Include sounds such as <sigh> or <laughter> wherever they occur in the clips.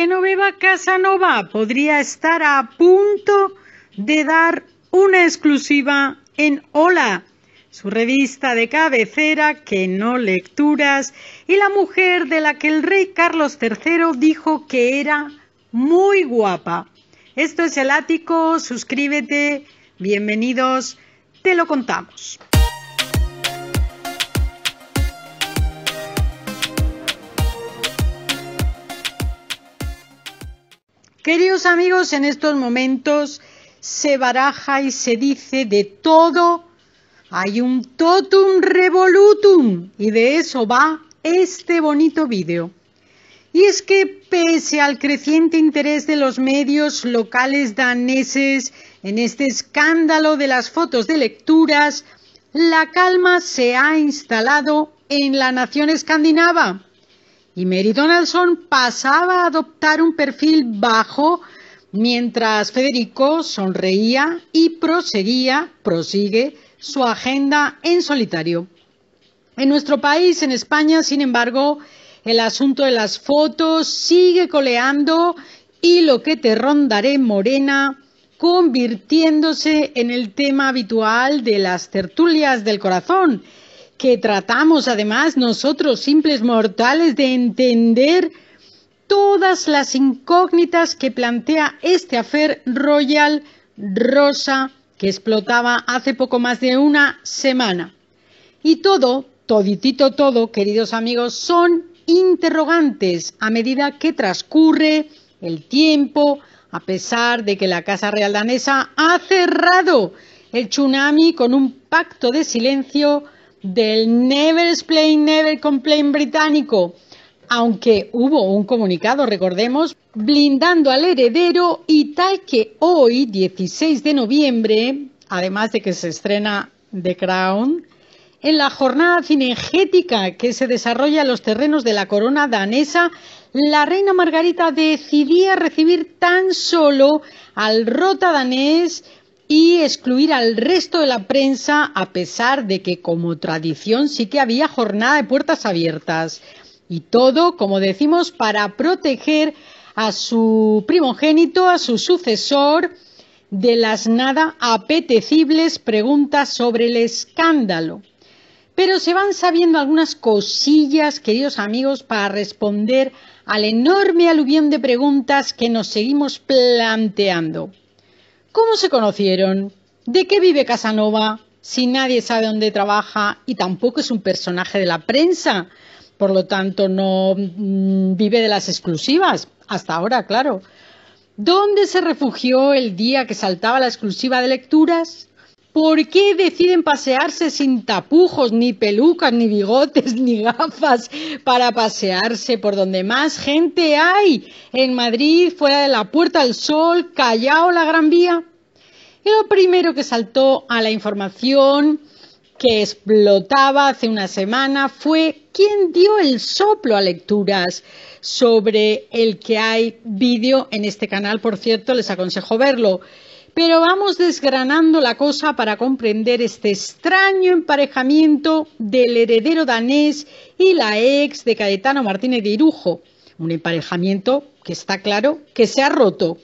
Genoveva Casanova podría estar a punto de dar una exclusiva en Hola, su revista de cabecera que no lecturas, y la mujer de la que el rey Carlos III dijo que era muy guapa. Esto es el ático, suscríbete, bienvenidos, te lo contamos. Queridos amigos, en estos momentos se baraja y se dice de todo. Hay un totum revolutum y de eso va este bonito vídeo. Y es que pese al creciente interés de los medios locales daneses en este escándalo de las fotos de lecturas, la calma se ha instalado en la nación escandinava. Y Mary Donaldson pasaba a adoptar un perfil bajo mientras Federico sonreía y proseguía, prosigue su agenda en solitario. En nuestro país, en España, sin embargo, el asunto de las fotos sigue coleando y lo que te rondaré, Morena, convirtiéndose en el tema habitual de las tertulias del corazón, que tratamos además nosotros simples mortales de entender todas las incógnitas que plantea este afer Royal Rosa que explotaba hace poco más de una semana. Y todo, toditito todo, queridos amigos, son interrogantes a medida que transcurre el tiempo, a pesar de que la Casa Real Danesa ha cerrado el tsunami con un pacto de silencio del Never Explain, Never Complain británico, aunque hubo un comunicado, recordemos, blindando al heredero y tal que hoy, 16 de noviembre, además de que se estrena The Crown, en la jornada cinegética que se desarrolla en los terrenos de la corona danesa, la reina Margarita decidía recibir tan solo al rota danés y excluir al resto de la prensa a pesar de que como tradición sí que había jornada de puertas abiertas. Y todo, como decimos, para proteger a su primogénito, a su sucesor, de las nada apetecibles preguntas sobre el escándalo. Pero se van sabiendo algunas cosillas, queridos amigos, para responder al enorme aluvión de preguntas que nos seguimos planteando. ¿Cómo se conocieron? ¿De qué vive Casanova? Si nadie sabe dónde trabaja y tampoco es un personaje de la prensa, por lo tanto no mm, vive de las exclusivas, hasta ahora, claro. ¿Dónde se refugió el día que saltaba la exclusiva de lecturas? ¿Por qué deciden pasearse sin tapujos, ni pelucas, ni bigotes, <laughs> ni gafas para pasearse por donde más gente hay? En Madrid, fuera de la Puerta del Sol, Callao, la Gran Vía. lo primero que saltó a la información que explotaba hace una semana fue quién dio el soplo a lecturas sobre el que hay vídeo en este canal. Por cierto, les aconsejo verlo. Pero vamos desgranando la cosa para comprender este extraño emparejamiento del heredero danés y la ex de Cayetano Martínez de Irujo. Un emparejamiento que está claro que se ha roto.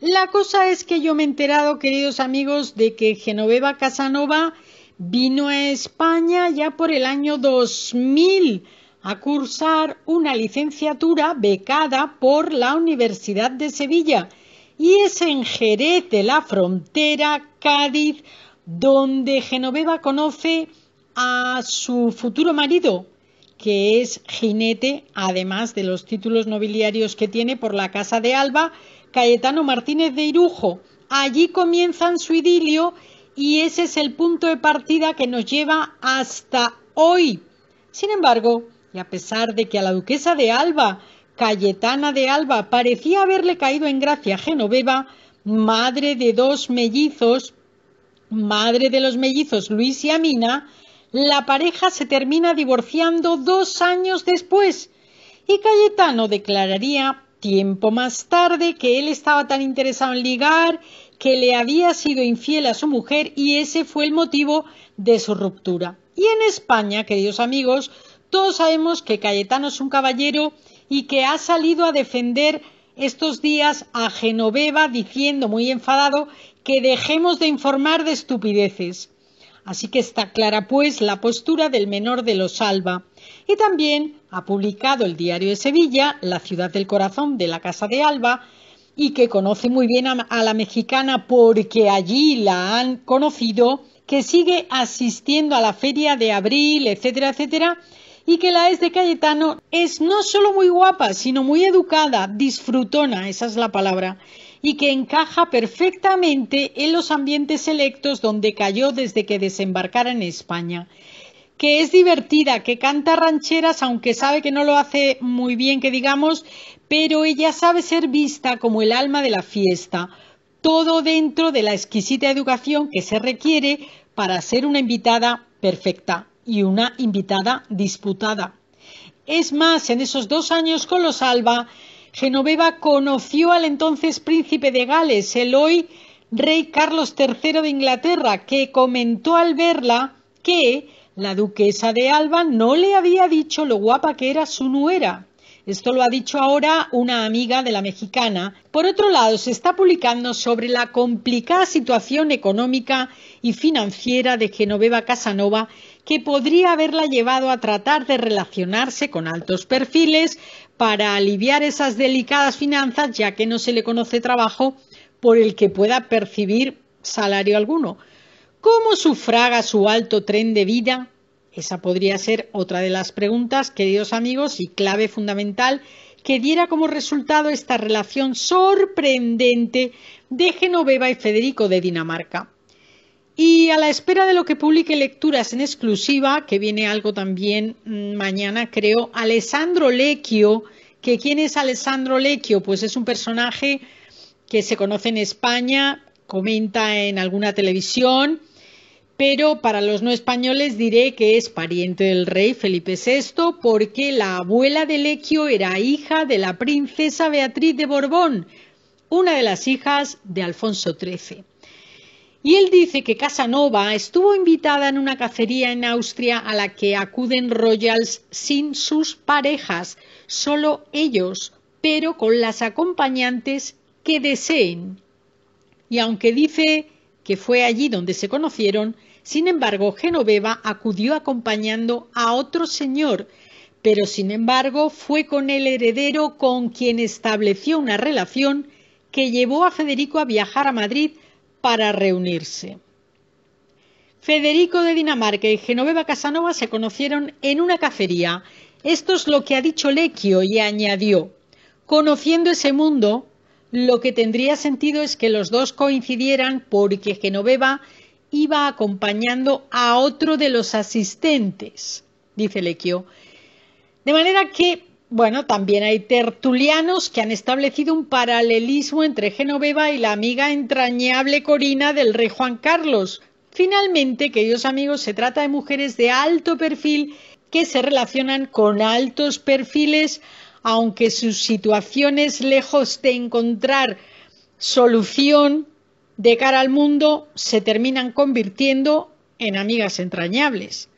La cosa es que yo me he enterado, queridos amigos, de que Genoveva Casanova vino a España ya por el año 2000 a cursar una licenciatura becada por la Universidad de Sevilla y es en Jerez de la Frontera, Cádiz, donde Genoveva conoce a su futuro marido, que es jinete, además de los títulos nobiliarios que tiene por la Casa de Alba, Cayetano Martínez de Irujo. Allí comienzan su idilio y ese es el punto de partida que nos lleva hasta hoy. Sin embargo, y a pesar de que a la duquesa de Alba Cayetana de Alba parecía haberle caído en gracia a Genoveva, madre de dos mellizos, madre de los mellizos Luis y Amina, la pareja se termina divorciando dos años después y Cayetano declararía tiempo más tarde que él estaba tan interesado en ligar que le había sido infiel a su mujer y ese fue el motivo de su ruptura. Y en España, queridos amigos, todos sabemos que Cayetano es un caballero y que ha salido a defender estos días a Genoveva diciendo muy enfadado que dejemos de informar de estupideces. Así que está clara pues la postura del menor de los Alba. Y también ha publicado el diario de Sevilla, La ciudad del corazón de la Casa de Alba, y que conoce muy bien a, la mexicana porque allí la han conocido, que sigue asistiendo a la feria de abril, etcétera, etcétera, y que la es de Cayetano es no solo muy guapa, sino muy educada, disfrutona, esa es la palabra, y que encaja perfectamente en los ambientes selectos donde cayó desde que desembarcara en España que es divertida, que canta rancheras, aunque sabe que no lo hace muy bien, que digamos, pero ella sabe ser vista como el alma de la fiesta, todo dentro de la exquisita educación que se requiere para ser una invitada perfecta y una invitada disputada. Es más, en esos dos años con los Alba, Genoveva conoció al entonces príncipe de Gales, el hoy rey Carlos III de Inglaterra, que comentó al verla que la duquesa de Alba no le había dicho lo guapa que era su nuera. Esto lo ha dicho ahora una amiga de la mexicana. Por otro lado, se está publicando sobre la complicada situación económica y financiera de Genoveva Casanova que podría haberla llevado a tratar de relacionarse con altos perfiles para aliviar esas delicadas finanzas, ya que no se le conoce trabajo por el que pueda percibir salario alguno. ¿Cómo sufraga su alto tren de vida? Esa podría ser otra de las preguntas, queridos amigos, y clave fundamental que diera como resultado esta relación sorprendente de Genoveva y Federico de Dinamarca. Y a la espera de lo que publique Lecturas en exclusiva, que viene algo también mm, mañana, creo, Alessandro Lecchio, que quién es Alessandro Lecchio, pues es un personaje que se conoce en España, comenta en alguna televisión, pero para los no españoles diré que es pariente del rey Felipe VI porque la abuela de Lecchio era hija de la princesa Beatriz de Borbón, una de las hijas de Alfonso XIII. Y él dice que Casanova estuvo invitada en una cacería en Austria a la que acuden royals sin sus parejas, solo ellos, pero con las acompañantes que deseen. Y aunque dice que fue allí donde se conocieron, sin embargo Genoveva acudió acompañando a otro señor, pero sin embargo fue con el heredero con quien estableció una relación que llevó a Federico a viajar a Madrid para reunirse. Federico de Dinamarca y Genoveva Casanova se conocieron en una cacería. Esto es lo que ha dicho Lequio y añadió, conociendo ese mundo, lo que tendría sentido es que los dos coincidieran porque Genoveva iba acompañando a otro de los asistentes, dice Lequio. De manera que bueno, también hay tertulianos que han establecido un paralelismo entre Genoveva y la amiga entrañable Corina del rey Juan Carlos. Finalmente, queridos amigos, se trata de mujeres de alto perfil que se relacionan con altos perfiles, aunque sus situaciones lejos de encontrar solución de cara al mundo se terminan convirtiendo en amigas entrañables.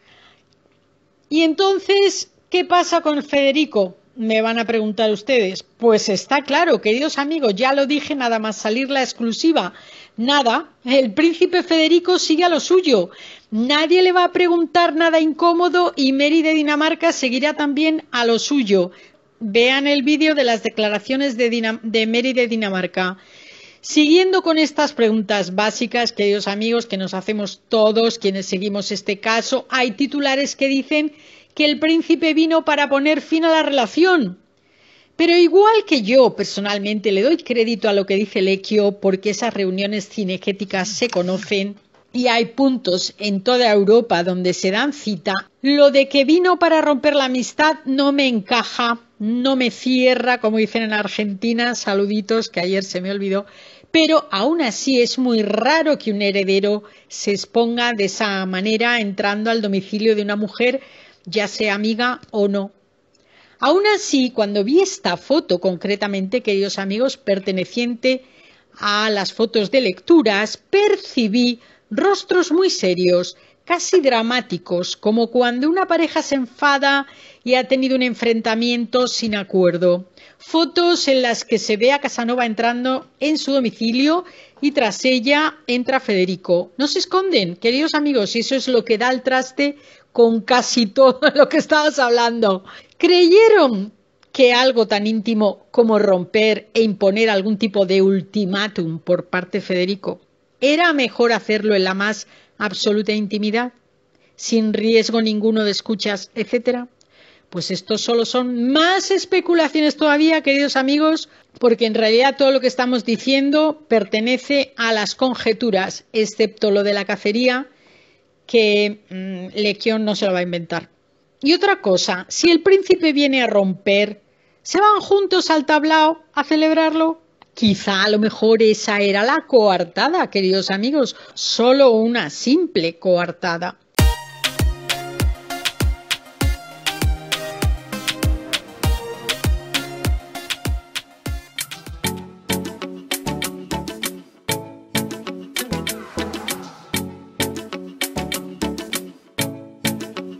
Y entonces, ¿qué pasa con Federico? Me van a preguntar ustedes. Pues está claro, queridos amigos, ya lo dije nada más salir la exclusiva. Nada, el príncipe Federico sigue a lo suyo. Nadie le va a preguntar nada incómodo y Mary de Dinamarca seguirá también a lo suyo. Vean el vídeo de las declaraciones de, Mary de Dinamarca. Siguiendo con estas preguntas básicas, queridos amigos, que nos hacemos todos quienes seguimos este caso, hay titulares que dicen que el príncipe vino para poner fin a la relación. Pero igual que yo personalmente le doy crédito a lo que dice Lecchio, porque esas reuniones cinegéticas se conocen y hay puntos en toda Europa donde se dan cita, lo de que vino para romper la amistad no me encaja, no me cierra, como dicen en Argentina, saluditos que ayer se me olvidó, pero aún así es muy raro que un heredero se exponga de esa manera entrando al domicilio de una mujer ya sea amiga o no. Aún así, cuando vi esta foto concretamente, queridos amigos, perteneciente a las fotos de lecturas, percibí rostros muy serios, casi dramáticos, como cuando una pareja se enfada y ha tenido un enfrentamiento sin acuerdo. Fotos en las que se ve a Casanova entrando en su domicilio y tras ella entra Federico. No se esconden, queridos amigos, y eso es lo que da el traste con casi todo lo que estabas hablando. Creyeron que algo tan íntimo como romper e imponer algún tipo de ultimátum por parte de Federico era mejor hacerlo en la más absoluta intimidad, sin riesgo ninguno de escuchas, etcétera. Pues esto solo son más especulaciones todavía, queridos amigos, porque en realidad todo lo que estamos diciendo pertenece a las conjeturas, excepto lo de la cacería, que mm, no se lo va a inventar. Y otra cosa, si el príncipe viene a romper, ¿se van juntos al tablao a celebrarlo? Quizá a lo mejor esa era la coartada, queridos amigos, solo una simple coartada.